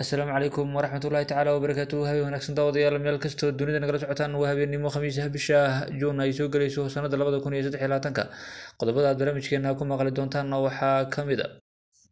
asalaamu calaykum waraxmatullaahi tacaala wabarakaatu habeen wanaagsan daawadayaal meel kastoo dunida nagala socotaan waa habeennimo khamiisa ah, bisha juun ay soo gelayso sanada labada kun iyo saddex iyo labaatanka qodobada aad barnaamijkeena ku maqli doontaan waxaa ka mid a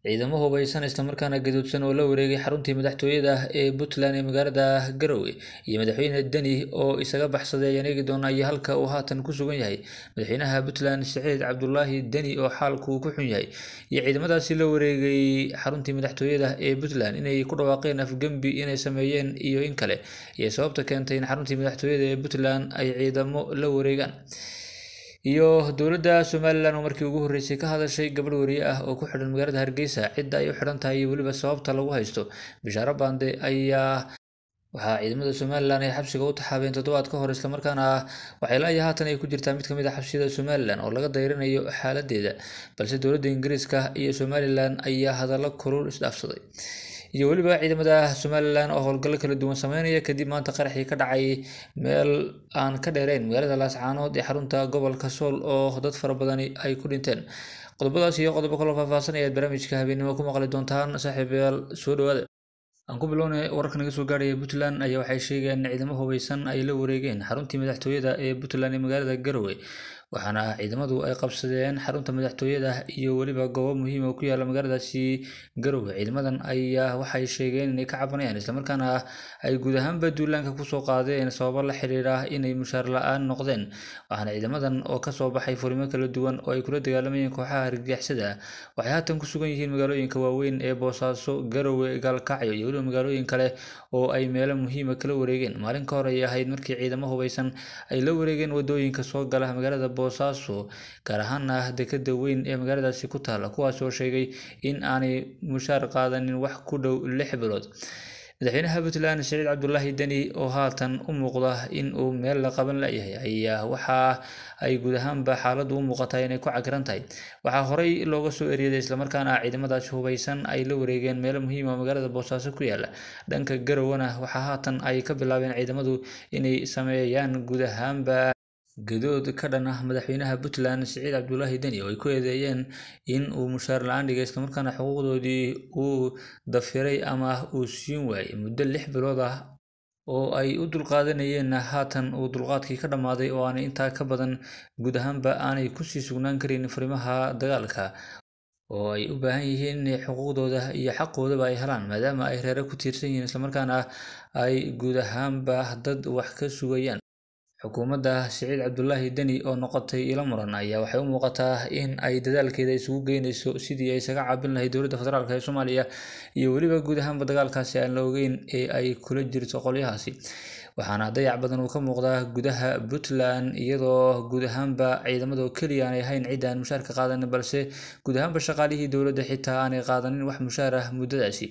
ciidamo hubaysan islamarkaana gaduudsan oo la wareegay xaruntii madaxtooyada ah ee puntland ee magaalada garowe iyo madaxweyne deni oo isaga baxsaday ayaan eegi doona iyo halka uu haatan ku sugan yahay madaxweynaha puntland saciid cabdulaahi deni oo xaalku ku xun yahay iyo ciidamadaasi la wareegay xaruntii madaxtooyada ah ee puntland inay ku dhawaaqeen afgembi inay sameeyeen iyo in kale iyo sababta keentay in xaruntii madaxtooyada ee puntland ay ciidamo la wareegaan iyo dowladda somalilan oo markii ugu horreysay ka hadashay gabadh wariye ah oo ku xidhan magaalada hargeysa cidda ay u xidhan tahay iyo weliba sababta lagu haysto bishaaro baande ayaa waxaa ciidamada somalilan ay xabsiga u taxaabeen toddobaad ka hor islamarkaana waxay la haatan ay ku jirtaa mid ka mid a ah xabsiyada somalilan oo laga dayranayo xaaladeeda balse dowladda ingiriiska iyo somalilan ayaa hadallo kulul isdhaafsaday iyo weliba ciidamada somalilan oo howlgallo kala duwan sameynaya kadib maanta qaraxii ka dhacay meel aan ka dheereyn magaalada laascaanood ee xarunta gobolka sool oo dad fara badani ay ku dhinteen qodobadaas iyo qodobo kaloo faahfaahsan ayaad barnaamijka habeenimo ku maqli doontaan saaxiibayaal soo dhawaada aan ku bilownay wararka naga soo gaaraya puntland ayaa waxay sheegeen ciidamo hubeysan ay la wareegeen xaruntii madaxtooyada ee puntland ee magaalada garowe waxaana ciidamadu ay qabsadeen xarunta madaxtooyada iyo weliba goobo muhiima oo ku yaala magaaladaasi garowe ciidamadan ayaa waxay sheegeen inay ka cabanayaan islamarkaana ay guud ahaanba duulaanka kusoo qaadeen sababo la xiriira inay mushaar la-aan noqdeen waxaana ciidamadan oo kasoo baxay furimo kala duwan oo ay kula dagaalamayeen kooxaha argagixisada waxay haatan ku sugan yihiin magaalooyinka waaweyn ee boosaaso garowe gaalkacyo iyo weliba magaalooyin kale oo ay meelo muhiima ah kala wareegeen maalin ka hor ay ahayd markii ciidamo hubaysan ay la wareegeen wadooyinka soo gala magaalada boosaaso gaar ahaana dekedda weyn ee magaaladaasi ku taala kuwaas oo sheegay in aanay mushaar qaadanin wax ku dhow lix bilood madaxweynaha puntland saciid cabdulaahi deni oo haatan u muuqda in uu meel la qaban layahay ayaa waxaa ay guud ahaanba xaaladu u muuqataa inay ku cagiran tahay waxaa horay looga soo eriyaday islamarkaana ciidamadaas hubaysan ay la wareegeen meelo muhiima ah magaalada boosaaso ku yaala dhanka garowana waxaa haatan ay ka bilaabeen ciidamadu inay sameeyaan guud ahaanba Gadood ka dhan ah madaxweynaha Puntland Siciid Cabdulaahi Deni oo ay ku eedeeyeen in uu mushaar la-aan dhageysto markaana xuquuqdoodii uu dafiray ama uu siin waayay muddo lix bilood ah oo ay u dulqaadanayeen haatan uu dulqaadkii ka dhammaaday oo aanay intaa ka badan guud ahaanba aanay kusii sugnaan karin fariimaha dagaalka oo ay u baahan yihiin in xuquuqdooda iyo xaqoodaba ay helaan maadaama ay reero ku tiirsan yihiin islamarkaana ay guud ahaanba dad wax ka sugayaan Xukuumadda Siciid cabdulaahi Deni oo noqotay ila muran ayaa waxay u muuqataa in ay dadaalkeeda isugu geynayso sidii ay isaga caabin lahayd dowladda federaalk ee Soomaaliya iyo weliba guud ahaanba dagaalkaasi aan la ogeyn ee ay kula jirto qolyahaasi. Waxaana dayac badan uu ka muuqdaa gudaha Puntland iyadoo guud ahaanba ciidamada oo keliya aanay ahayn cid aan mushaharka qaadanin balse guud ahaanba shaqaalihii dowladda xitaa aanay qaadanin wax mushaar ah muddadaasi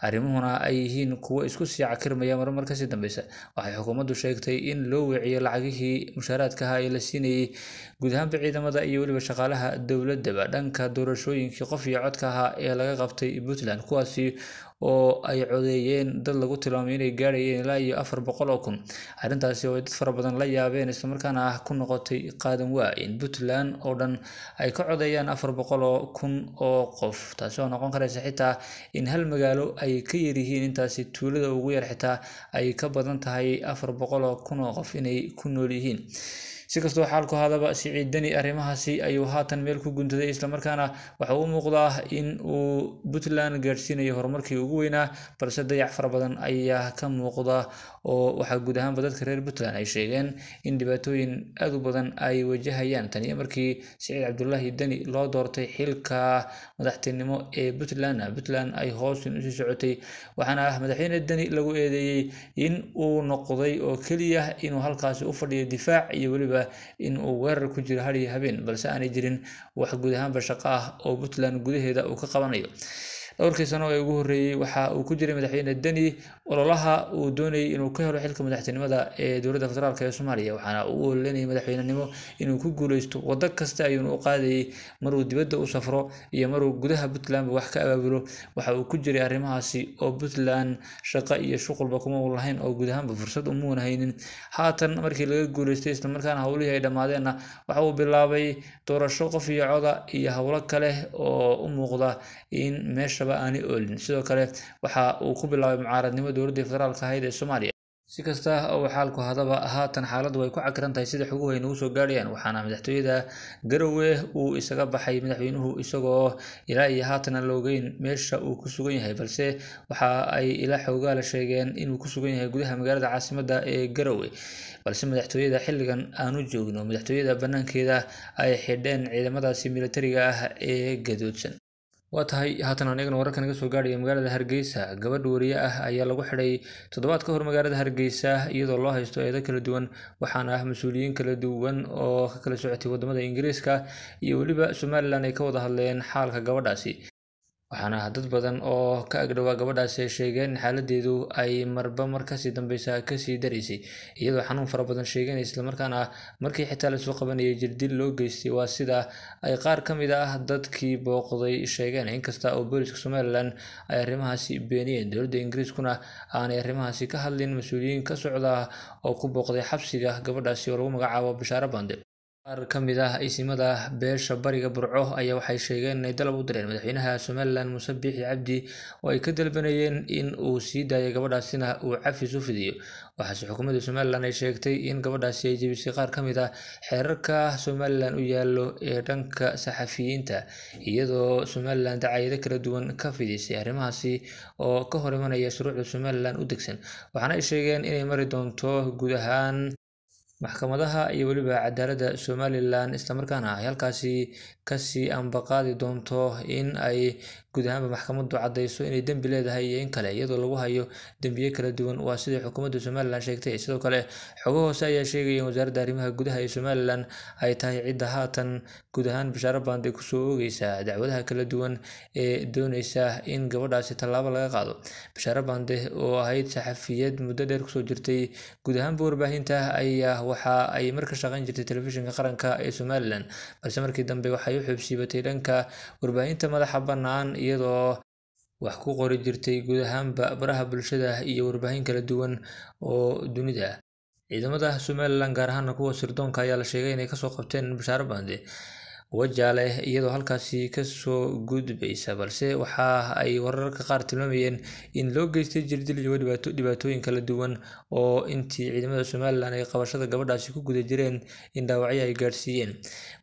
arrimuhuna ay yihiin kuwo isku sii cakirmaya marmarka sii dambeysa waxay xukuumaddu sheegtay in loo weeciyo lacagihii mushaaraadkaha ee la siinayay guud ahaanba ciidamada iyo weliba shaqaalaha dowladaba dhanka doorashooyinkii qof iyo codka ahaa ee laga qabtay puntland kuwaasi oo ay codeeyeen dad lagu tilmaamay inay gaarayeen ilaa iyo afar boqol oo kun arrintaasi oo ay dad fara badan la yaabeen islamarkaana ah ku noqotay qaadan waa in puntland oo dhan ay ka codeeyaan afar boqol oo kun oo qof taasi oo noqon karaysa xitaa in hal magaalo ay ka yaryihiin intaasi tuulada ugu yar xitaa ay ka badan tahay afar boqol oo kun oo qof inay ku nool yihiin si sikastoo xaalku hadaba siciid deni arrimahaasi ayuu haatan meel ku guntaday islamarkaana waxaa u muuqdaa in uu puntland gaadhsiinayo horumarkii ugu weynaa balse dayac fara badan ayaa ka muuqda oo waxaa guud ahaanba dadka reer puntland ay sheegeen in dhibaatooyin aad u badan ay wajahayaan tan iyo markii siciid cabdulaahi deni loo doortay xilka madaxtinimo ee puntland puntland ay hoosin usii socotay waxaana ah madaxweyne deni lagu eedeeyey in uu noqday oo keliya inuu halkaasi u fadhiyo difaac iyo weliba in uu weerar ku jiro hal iyo habeen balse aanay jirin wax guud ahaanba shaqo ah oo puntland gudaheeda uu ka qabanayo dhowrkii sano ee ugu horreeyey waxa uu ku jiray madaxweyne deni ololaha uu doonayay inuu ka helo xilka madaxtinimada ee dowladda federaalka ee soomaaliya waxaana uu ololanayay madaxweynenimo inuu ku guuleysto waddo kasta ayuuna u qaadayay maruu dibadda u safro iyo maruu gudaha puntlandba wax ka abaabulo waxa uu ku jiray arrimahaasi oo puntland shaqo iyo shuqulba kuma u lahayn oo guud fursad umuuna haynin haatan markii laga guuleystay islamarkaana howlihii ay dhammaadeenna waxa uu bilaabay doorasho qof iyo coda iyo howlo kale oo u muuqda in meesha shaqadiisaba aanay oolin sidoo kale waxa uu ku bilaabay mucaaradnimo dowladdii federaalk ahayd ee soomaaliya si kasta oo xaalku hadaba haatan xaaladdu ay ku cakiran tahay sida xoguhayna ugu soo gaadhayaan waxaana madaxtooyada garowe uu isaga baxay madaxweynuhu isagoo ilaa iyo haatana loogeyn meesha uu ku sugan yahay balse waxa ay ilaa xoogaala sheegeen inuu ku sugan yahay gudaha magaalada caasimadda ee garowe balse madaxtooyada xilligan aanu joogno madaxtooyada bannaankeeda ay xidheen ciidamadaasi milatariga ah ee gadoodsan waa tahay haatan anigana wararka naga soo gaadhaya magaalada hargeysa gabadh wariye ah ayaa lagu xidhay toddobaad ka hor magaalada hargeysa iyadoo loo haysto eedo kala duwan waxaana ah mas-uuliyiin kala duwan oo ka kala socotay waddamada ingiriiska iyo weliba somalilan ay ka wada hadleen xaalka gabadhaasi waxaana dad badan oo ka agdhowaa gabadhaasi sheegeen in xaaladeedu ay marba markasii dambeysa kasii daraysay iyadoo xanuun fara badan sheegeen islamarkaana markii xitaa lasoo qabanayay jirdil loo geystay waa sida ay qaar ka mid ah dadkii booqday sheegeen inkasta oo booliska somalilan ay arrimahaasi beeniyeen dowladda ingiriiskuna aanay arrimahaasi ka hadlin mas-uuliyiin ka socda oo ku booqday xabsiga gabadhaasi oo lagu magacaabo bashaaro bande Qaar ka mid ah isimada beesha Bariga Burco ayaa waxay sheegeen inay dalab u direen madaxweynaha Somaliland Muuse Biixi Cabdi oo ay ka dalbanayeen in uu sii daayo gabadhaasina uu cafis u fidiyo waxaase xukuumadda Somaliland ay sheegtay in gabadhaasi ay jebisay qaar ka mid ah xeerarka Somaliland u yaallo ee dhanka saxafiyiinta iyadoo Somaliland dacaayado kala duwan ka fidisay arrimahaasi oo ka hor imanaya shuruucda Somaliland u degsan waxaana ay sheegeen inay mari doonto guud ahaan maxkamadaha iyo weliba cadaaladda somalilan islamarkaana ay halkaasi kasii ambaqaadi doonto in ay guud ahaanba maxkamaddu cadeyso inay dembi leedahay iyo in kale iyadoo lagu hayo dembiye kala duwan waa sidai xukuumadda somalilan sheegtay sidoo kale xogo hoose ayaa sheegaya in wasaaradda arrimaha gudaha ee somalilan ay tahay cidda haatan guud ahaan bashaaro baand kusoo oogeysaa dacwadaha kala duwan ee doonaysa in gabadhaasi tallaabo laga qaado bashaaro baande oo ahayd saxafiyad muddo dheer kusoo jirtay guud ahaanba warbaahinta ayaa waxa ay marka shaqeyn jirtay telefishinka qaranka ee somalilan balse markii dambe waxay u xiibsiibatay dhanka warbaahinta madaxa bannaan iyadoo wax ku qori jirtay guud ahaanba baraha bulshada iyo warbaahin kala duwan oo dunida ciidamada somalilan gaar ahaana kuwa sirdoonka ayaa la sheegay inay kasoo qabteen bashaaro bande kuwo jaalle ah iyadoo halkaasi ka soo gudbaysa balse waxa ay wararka qaar tilmaamayeen in loo geystay jirdil iyo dhibaatooyin kala duwan oo intii ciidamada somalilan ay qabashada gabadhaasi ku guda jireen in dhaawacyo ay gaadhsiiyeen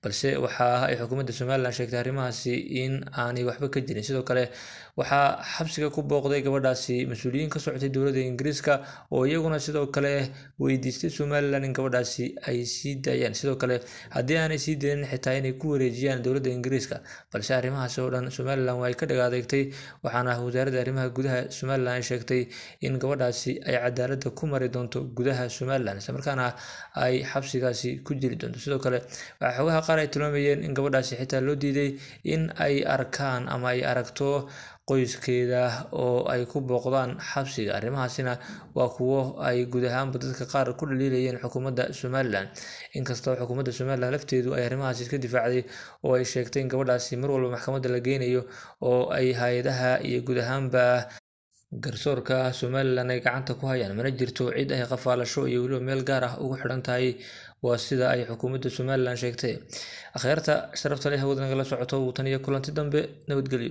balse waxa ay xukuumadda somalilan sheegtay arrimahaasi in aanay waxba ka jirin sidoo kale waxaa xabsiga ku booqday gabadhaasi mas-uuliyiin ka socotay dowladda ingiriiska oo iyaguna sidoo kale weydiistay somalilan in gabadhaasi ay sii daayeen sidoo kale haddii aanay sii daynin xitaa inay ku wareejiyaan dowladda ingiriiska balse arrimahaas oo dhan somalilan waa ay ka dhagaadeegtay waxaana wasaaradda arrimaha gudaha somalilan ay sheegtay in gabadhaasi ay cadaaladda ku mari doonto gudaha somalilan islamarkaana ay xabsigaasi ku jiri doonto sidoo kale waxaa xoogaha qaar ay tilmaamayeen in gabadhaasi xitaa loo diiday in ay arkaan ama ay aragto qoyskeeda oo ay ku booqdaan xabsiga arrimahaasina waa kuwo ay guud ahaanba dadka qaar ku dhaliilayeen xukuumadda somalilan inkastoo xukuumadda somalilan lafteedu ay arrimahaasi iska difaacday oo ay sheegtay in gabadhaasi mar walba maxkamadda la geynayo oo ay hay-adaha iyo guud ahaanba garsoorka somalilan ay gacanta ku hayaan mana jirto cid ay qafaalasho iyo weliba meel gaar ah ugu xidhan tahay waa sida ay xukuumadda somalilan sheegtay akhyaarta sharafta leh hawad nagala socoto wuu tan iyo kulanti dambe nabadgelyo